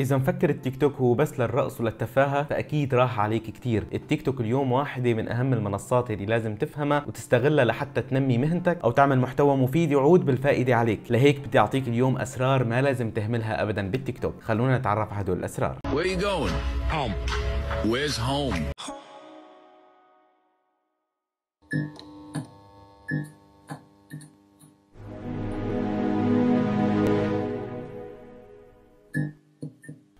إذا مفكر التيك توك هو بس للرقص وللتفاهة فأكيد راح عليك كتير، التيك توك اليوم واحدة من أهم المنصات اللي لازم تفهمها وتستغلها لحتى تنمي مهنتك أو تعمل محتوى مفيد يعود بالفائدة عليك، لهيك بدي أعطيك اليوم أسرار ما لازم تهملها أبدا بالتيك توك، خلونا نتعرف على هدول الأسرار. Where you going? Home. Where's home?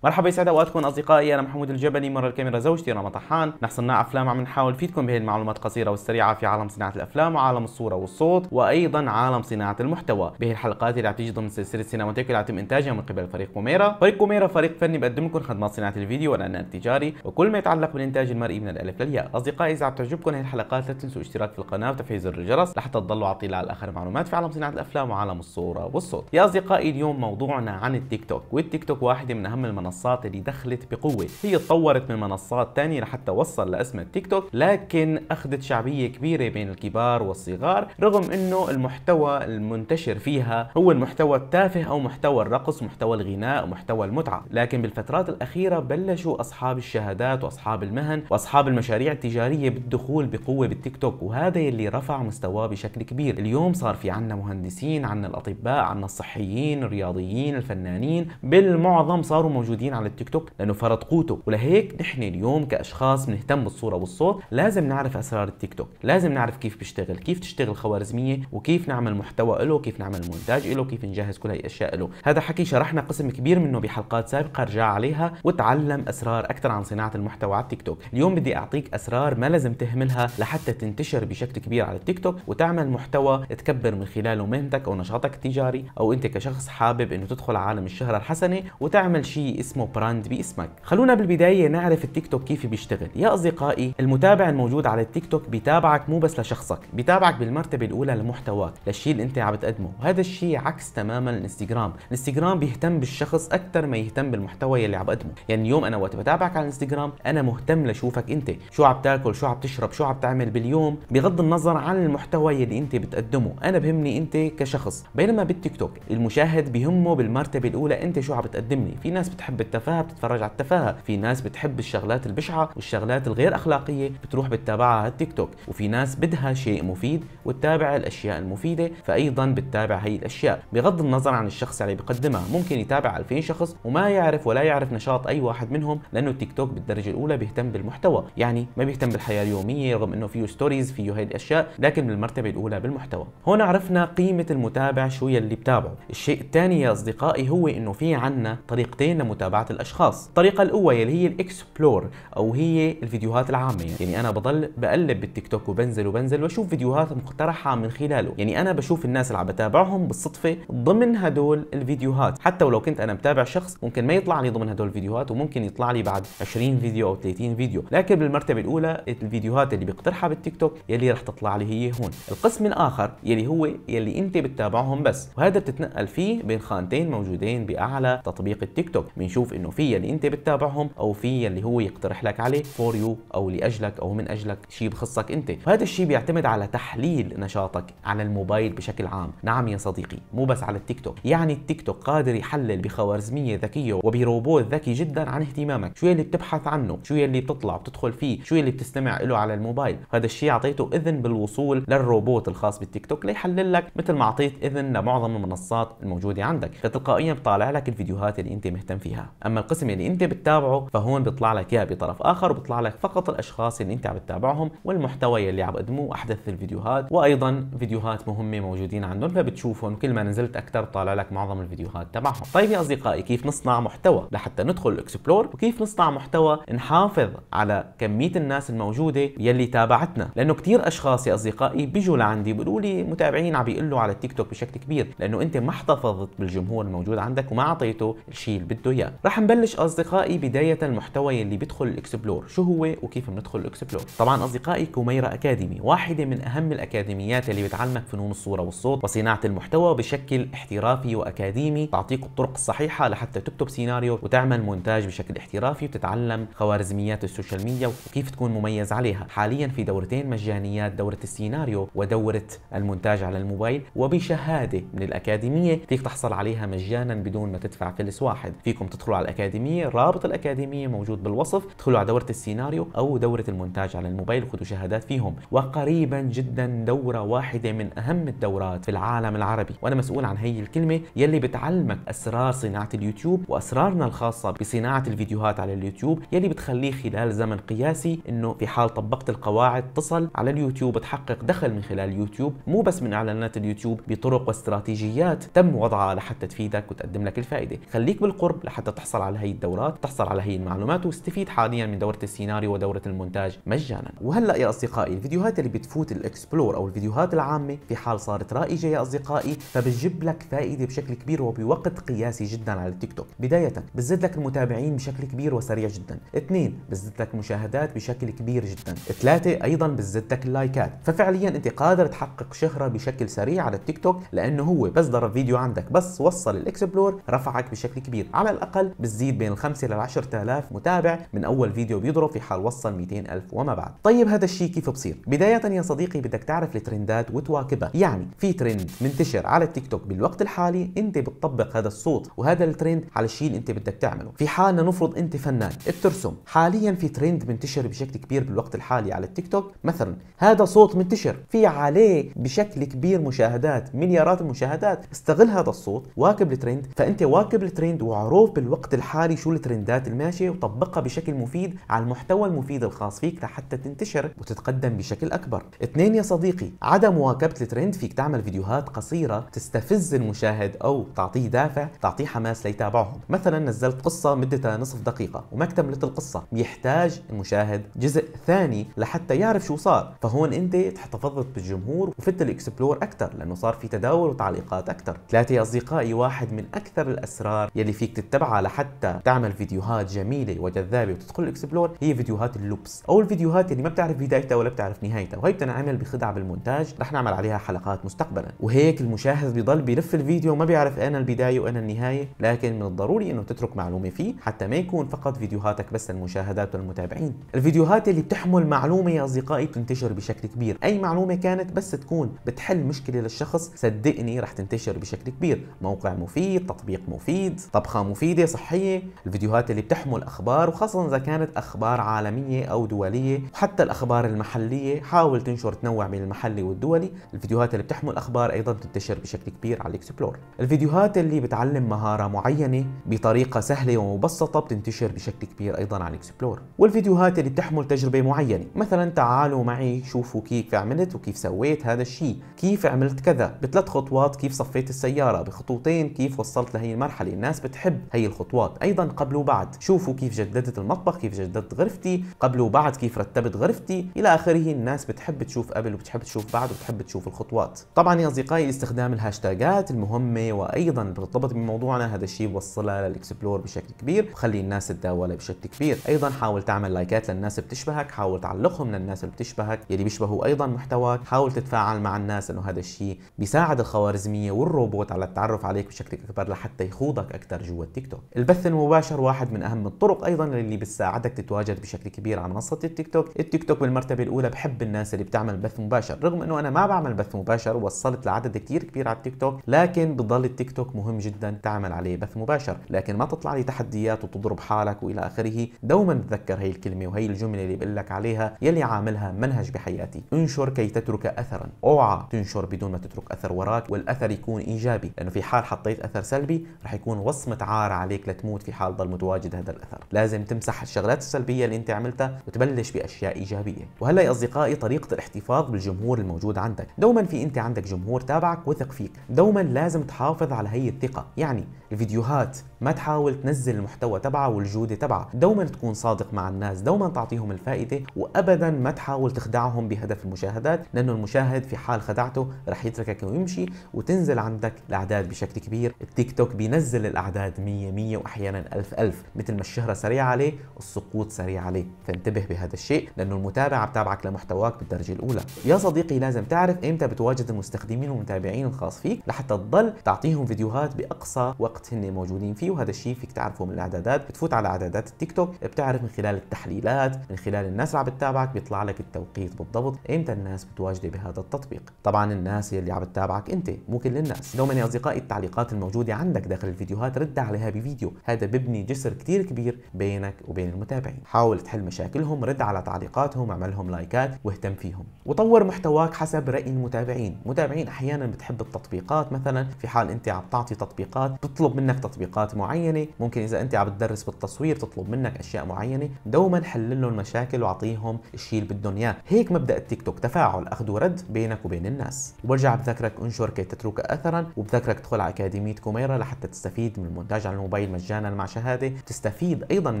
مرحبا يسعد اوقاتكم اصدقائي انا محمود الجبلي مره الكاميرا زوجتي رنا طحان نحن صناع افلام عم نحاول نفيدكم بهي المعلومات القصيره والسريعه في عالم صناعه الافلام وعالم الصوره والصوت وايضا عالم صناعه المحتوى بهي الحلقات اللي عم تيجي ضمن سلسله سينماتيك اللي عم يتم انتاجها من قبل فريق كوميرا فريق كوميرا فريق فني بقدم لكم خدمات صناعه الفيديو والعناء التجاري وكل ما يتعلق بالانتاج المرئي من الالف للياء اصدقائي اذا عم تعجبكم هي الحلقات لا تنسوا الاشتراك في القناه وتفعيل زر الجرس لحتى تضلوا على على اخر معلومات في عالم صناعه الافلام وعالم الصوره والصوت يا اصدقائي اليوم موضوعنا عن التيك توك والتيك توك واحده من اهم المنصات المنصات اللي دخلت بقوة هي تطورت من منصات تانية لحتى وصل لاسمها تيك توك لكن اخذت شعبية كبيرة بين الكبار والصغار رغم انه المحتوى المنتشر فيها هو المحتوى التافه او محتوى الرقص محتوى الغناء محتوى المتعة لكن بالفترات الاخيرة بلشوا اصحاب الشهادات واصحاب المهن واصحاب المشاريع التجارية بالدخول بقوة بالتيك توك وهذا اللي رفع مستواه بشكل كبير اليوم صار في عنا مهندسين عنا الاطباء عنا الصحيين الرياضيين الفنانين بالمعظم صاروا موجودين موجودين على التيك توك لانه فرض قوته ولهيك نحن اليوم كاشخاص بنهتم بالصوره والصوت لازم نعرف اسرار التيك توك لازم نعرف كيف بيشتغل كيف تشتغل خوارزميه وكيف نعمل محتوى له كيف نعمل مونتاج له كيف نجهز كل هاي الاشياء له هذا حكي شرحنا قسم كبير منه بحلقات سابقه رجع عليها وتعلم اسرار اكثر عن صناعه المحتوى على التيك توك اليوم بدي اعطيك اسرار ما لازم تهملها لحتى تنتشر بشكل كبير على التيك توك وتعمل محتوى تكبر من خلاله مهنتك او نشاطك التجاري او انت كشخص حابب انه تدخل عالم الشهره الحسنه وتعمل شيء اسمه براند باسمك خلونا بالبداية نعرف التيك توك كيف بيشتغل يا أصدقائي المتابع الموجود على التيك توك بيتابعك مو بس لشخصك بيتابعك بالمرتبة الأولى لمحتواك للشيء اللي أنت عم بتقدمه وهذا الشيء عكس تماما الانستغرام الانستغرام بيهتم بالشخص أكثر ما يهتم بالمحتوى اللي عم بقدمه يعني اليوم أنا وقت بتابعك على الانستغرام أنا مهتم لشوفك أنت شو عم تاكل شو عم تشرب شو عم تعمل باليوم بغض النظر عن المحتوى اللي أنت بتقدمه أنا بهمني أنت كشخص بينما بالتيك توك المشاهد بهمه بالمرتبة الأولى أنت شو عم بتقدم لي في ناس بتحب بالتفاهه بتتفرج على التفاهه في ناس بتحب الشغلات البشعه والشغلات الغير اخلاقيه بتروح بتتابعها على التيك توك وفي ناس بدها شيء مفيد وتتابع الاشياء المفيده فايضا بتتابع هي الاشياء بغض النظر عن الشخص اللي بيقدمها ممكن يتابع 2000 شخص وما يعرف ولا يعرف نشاط اي واحد منهم لانه التيك توك بالدرجه الاولى بيهتم بالمحتوى يعني ما بيهتم بالحياه اليوميه رغم انه فيه ستوريز فيه هي الاشياء لكن بالمرتبه الاولى بالمحتوى هون عرفنا قيمه المتابع شو يلي بتابعه الشيء الثاني يا اصدقائي هو انه في عنا طريقتين لمتابعه متابعة الأشخاص الطريقة الأولى اللي هي الإكسبلور أو هي الفيديوهات العامة يعني أنا بضل بقلب بالتيك توك وبنزل وبنزل وأشوف فيديوهات مقترحة من خلاله يعني أنا بشوف الناس اللي عم بتابعهم بالصدفة ضمن هدول الفيديوهات حتى ولو كنت أنا متابع شخص ممكن ما يطلع لي ضمن هدول الفيديوهات وممكن يطلع لي بعد 20 فيديو أو 30 فيديو لكن بالمرتبة الأولى الفيديوهات اللي بيقترحها بالتيك توك يلي رح تطلع لي هي هون القسم الآخر يلي هو يلي أنت بتتابعهم بس وهذا بتتنقل فيه بين خانتين موجودين بأعلى تطبيق التيك توك من يشوف انه في اللي انت بتتابعهم او في اللي هو يقترح لك عليه فور يو او لاجلك او من اجلك شيء بخصك انت وهذا الشيء بيعتمد على تحليل نشاطك على الموبايل بشكل عام نعم يا صديقي مو بس على التيك توك يعني التيك توك قادر يحلل بخوارزميه ذكيه وبروبوت ذكي جدا عن اهتمامك شو اللي بتبحث عنه شو اللي بتطلع بتدخل فيه شو اللي بتستمع له على الموبايل هذا الشيء اعطيته اذن بالوصول للروبوت الخاص بالتيك توك ليحلل لك مثل ما اعطيت اذن لمعظم المنصات الموجوده عندك فتلقائيا بطالع لك الفيديوهات اللي انت مهتم فيها اما القسم اللي انت بتتابعه فهون بيطلع لك اياه بطرف اخر وبيطلع لك فقط الاشخاص اللي انت عم بتتابعهم والمحتوى اللي عم بقدموه احدث الفيديوهات وايضا فيديوهات مهمه موجودين عندهم فبتشوفهم كل ما نزلت اكثر طالع لك معظم الفيديوهات تبعهم طيب يا اصدقائي كيف نصنع محتوى لحتى ندخل الاكسبلور وكيف نصنع محتوى نحافظ على كميه الناس الموجوده يلي تابعتنا لانه كثير اشخاص يا اصدقائي بيجوا لعندي بيقولوا لي متابعين عم يقلوا على التيك توك بشكل كبير لانه انت ما احتفظت بالجمهور الموجود عندك وما اعطيته الشيء اللي بده اياه رح راح نبلش اصدقائي بدايه المحتوى اللي بيدخل الاكسبلور شو هو وكيف بندخل الاكسبلور طبعا اصدقائي كوميرا اكاديمي واحده من اهم الاكاديميات اللي بتعلمك فنون الصوره والصوت وصناعه المحتوى بشكل احترافي واكاديمي تعطيك الطرق الصحيحه لحتى تكتب سيناريو وتعمل مونتاج بشكل احترافي وتتعلم خوارزميات السوشيال ميديا وكيف تكون مميز عليها حاليا في دورتين مجانيات دوره السيناريو ودوره المونتاج على الموبايل وبشهاده من الاكاديميه فيك تحصل عليها مجانا بدون ما تدفع فلس واحد فيكم تدخل تدخلوا على الاكاديميه رابط الاكاديميه موجود بالوصف ادخلوا على دوره السيناريو او دوره المونتاج على الموبايل وخذوا شهادات فيهم وقريبا جدا دوره واحده من اهم الدورات في العالم العربي وانا مسؤول عن هي الكلمه يلي بتعلمك اسرار صناعه اليوتيوب واسرارنا الخاصه بصناعه الفيديوهات على اليوتيوب يلي بتخليه خلال زمن قياسي انه في حال طبقت القواعد تصل على اليوتيوب تحقق دخل من خلال اليوتيوب مو بس من اعلانات اليوتيوب بطرق واستراتيجيات تم وضعها لحتى تفيدك وتقدم لك الفائده خليك بالقرب لحتى تحصل على هي الدورات تحصل على هي المعلومات واستفيد حاليا من دورة السيناريو ودورة المونتاج مجانا وهلا يا اصدقائي الفيديوهات اللي بتفوت الاكسبلور او الفيديوهات العامة في حال صارت رائجة يا اصدقائي فبتجيب لك فائدة بشكل كبير وبوقت قياسي جدا على التيك توك بداية بتزيد لك المتابعين بشكل كبير وسريع جدا اثنين بتزيد لك مشاهدات بشكل كبير جدا ثلاثة ايضا بتزيد لك اللايكات ففعليا انت قادر تحقق شهرة بشكل سريع على التيك توك لانه هو بس ضرب فيديو عندك بس وصل الاكسبلور رفعك بشكل كبير على الاقل القلب بتزيد بين 5 ل 10000 متابع من اول فيديو بيضرب في حال وصل 200000 وما بعد طيب هذا الشيء كيف بصير بدايه يا صديقي بدك تعرف الترندات وتواكبها يعني في ترند منتشر على التيك توك بالوقت الحالي انت بتطبق هذا الصوت وهذا الترند على الشيء اللي انت بدك تعمله في حالنا نفرض انت فنان بترسم حاليا في ترند منتشر بشكل كبير بالوقت الحالي على التيك توك مثلا هذا صوت منتشر في عليه بشكل كبير مشاهدات مليارات المشاهدات استغل هذا الصوت واكب الترند فانت واكب الترند وعروف بالوقت الوقت الحالي شو الترندات الماشيه وطبقها بشكل مفيد على المحتوى المفيد الخاص فيك لحتى تنتشر وتتقدم بشكل اكبر اثنين يا صديقي عدم مواكبه الترند فيك تعمل فيديوهات قصيره تستفز المشاهد او تعطيه دافع تعطيه حماس ليتابعهم مثلا نزلت قصه مدتها نصف دقيقه وما اكتملت القصه يحتاج المشاهد جزء ثاني لحتى يعرف شو صار فهون انت تحتفظت بالجمهور وفت الاكسبلور اكثر لانه صار في تداول وتعليقات اكثر ثلاثه يا اصدقائي واحد من اكثر الاسرار يلي فيك تتبعها لحتى تعمل فيديوهات جميله وجذابه وتدخل الاكسبلور هي فيديوهات اللوبس او الفيديوهات اللي ما بتعرف بدايتها ولا بتعرف نهايتها وهي بتنعمل بخدعه بالمونتاج رح نعمل عليها حلقات مستقبلا وهيك المشاهد بضل بلف الفيديو وما بيعرف اين البدايه واين النهايه لكن من الضروري انه تترك معلومه فيه حتى ما يكون فقط فيديوهاتك بس المشاهدات والمتابعين الفيديوهات اللي بتحمل معلومه يا اصدقائي بتنتشر بشكل كبير اي معلومه كانت بس تكون بتحل مشكله للشخص صدقني رح تنتشر بشكل كبير موقع مفيد تطبيق مفيد طبخه مفيده صحية الفيديوهات اللي بتحمل أخبار وخاصة إذا كانت أخبار عالمية أو دولية وحتى الأخبار المحلية حاول تنشر تنوع بين المحلي والدولي الفيديوهات اللي بتحمل أخبار أيضا تنتشر بشكل كبير على الإكسبلور الفيديوهات اللي بتعلم مهارة معينة بطريقة سهلة ومبسطة بتنتشر بشكل كبير أيضا على الإكسبلور والفيديوهات اللي بتحمل تجربة معينة مثلا تعالوا معي شوفوا كيف عملت وكيف سويت هذا الشيء كيف عملت كذا بثلاث خطوات كيف صفيت السيارة بخطوتين كيف وصلت لهي المرحلة الناس بتحب هي الخطوات ايضا قبل وبعد شوفوا كيف جددت المطبخ كيف جددت غرفتي قبل وبعد كيف رتبت غرفتي الى اخره الناس بتحب تشوف قبل وبتحب تشوف بعد وبتحب تشوف الخطوات طبعا يا اصدقائي استخدام الهاشتاجات المهمه وايضا بترتبط بموضوعنا هذا الشيء وصلها للاكسبلور بشكل كبير وخلي الناس تداولها بشكل كبير ايضا حاول تعمل لايكات للناس بتشبهك حاول تعلقهم للناس اللي بتشبهك يلي بيشبهوا ايضا محتواك حاول تتفاعل مع الناس انه هذا الشيء بيساعد الخوارزميه والروبوت على التعرف عليك بشكل اكبر لحتى يخوضك اكثر جوا التيك توك البث المباشر واحد من اهم الطرق ايضا اللي بتساعدك تتواجد بشكل كبير على منصه التيك توك التيك توك بالمرتبه الاولى بحب الناس اللي بتعمل بث مباشر رغم انه انا ما بعمل بث مباشر وصلت لعدد كثير كبير على التيك توك لكن بضل التيك توك مهم جدا تعمل عليه بث مباشر لكن ما تطلع لي تحديات وتضرب حالك والى اخره دوما تذكر هي الكلمه وهي الجمله اللي بقول لك عليها يلي عاملها منهج بحياتي انشر كي تترك اثرا اوعى تنشر بدون ما تترك اثر وراك والاثر يكون ايجابي لانه في حال حطيت اثر سلبي رح يكون وصمه عار عليك عليك لتموت في حال ضل متواجد هذا الاثر لازم تمسح الشغلات السلبيه اللي انت عملتها وتبلش باشياء ايجابيه وهلا يا اصدقائي طريقه الاحتفاظ بالجمهور الموجود عندك دوما في انت عندك جمهور تابعك وثق فيك دوما لازم تحافظ على هي الثقه يعني الفيديوهات ما تحاول تنزل المحتوى تبعه والجوده تبعه دوما تكون صادق مع الناس دوما تعطيهم الفائده وابدا ما تحاول تخدعهم بهدف المشاهدات لانه المشاهد في حال خدعته رح يتركك ويمشي وتنزل عندك الاعداد بشكل كبير التيك توك بينزل الاعداد 100 100 مية وأحيانا ألف ألف مثل ما الشهرة سريعة عليه السقوط سريع عليه فانتبه بهذا الشيء لأنه المتابعة بتابعك لمحتواك بالدرجة الأولى يا صديقي لازم تعرف إمتى بتواجد المستخدمين والمتابعين الخاص فيك لحتى تضل تعطيهم فيديوهات بأقصى وقت هن موجودين فيه وهذا الشيء فيك تعرفه من الإعدادات بتفوت على إعدادات التيك توك بتعرف من خلال التحليلات من خلال الناس اللي عم بتتابعك بيطلع لك التوقيت بالضبط إمتى الناس بتواجدي بهذا التطبيق طبعا الناس اللي عم بتتابعك أنت مو كل الناس دوما يا أصدقائي التعليقات الموجودة عندك داخل الفيديوهات رد عليها بفيديو الفيديو هذا ببني جسر كتير كبير بينك وبين المتابعين حاول تحل مشاكلهم رد على تعليقاتهم اعملهم لايكات واهتم فيهم وطور محتواك حسب راي المتابعين متابعين احيانا بتحب التطبيقات مثلا في حال انت عم تعطي تطبيقات بتطلب منك تطبيقات معينه ممكن اذا انت عم بتدرس بالتصوير تطلب منك اشياء معينه دوما حل لهم مشاكل واعطيهم الشيء اللي بدهم اياه هيك مبدا التيك توك تفاعل اخذ ورد بينك وبين الناس وبرجع بذكرك انشر كي تترك اثرا وبذكرك ادخل على اكاديميه كوميرا لحتى تستفيد من المونتاج على الموبايل الفايل مجانا مع شهاده تستفيد ايضا من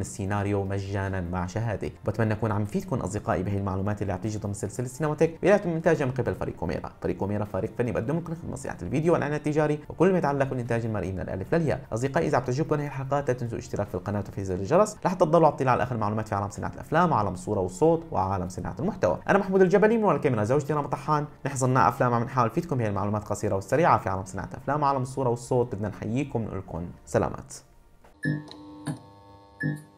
السيناريو مجانا مع شهاده وبتمنى اكون عم فيدكم اصدقائي بهي المعلومات اللي عم تيجي ضمن سلسله سينماتيك بدايه من انتاجها من قبل فريق كوميرا فريق كوميرا فريق فني بقدم لكم خدمه صيانه الفيديو والعنايه التجاري وكل ما يتعلق بالانتاج المرئي من الالف للياء اصدقائي اذا عم تعجبكم هي الحلقات لا تنسوا الاشتراك في القناه وتفعيل زر الجرس لحتى تضلوا على اطلاع على اخر معلومات في عالم صناعه الافلام وعالم الصوره والصوت وعالم صناعه المحتوى انا محمود الجبلي من الكاميرا زوجتي رام طحان نحصلنا افلام عم نحاول فيدكم هي المعلومات قصيره وسريعه في عالم صناعه الافلام وعالم الصوره والصوت بدنا نحييكم ونقول لكم سلامات Thank you.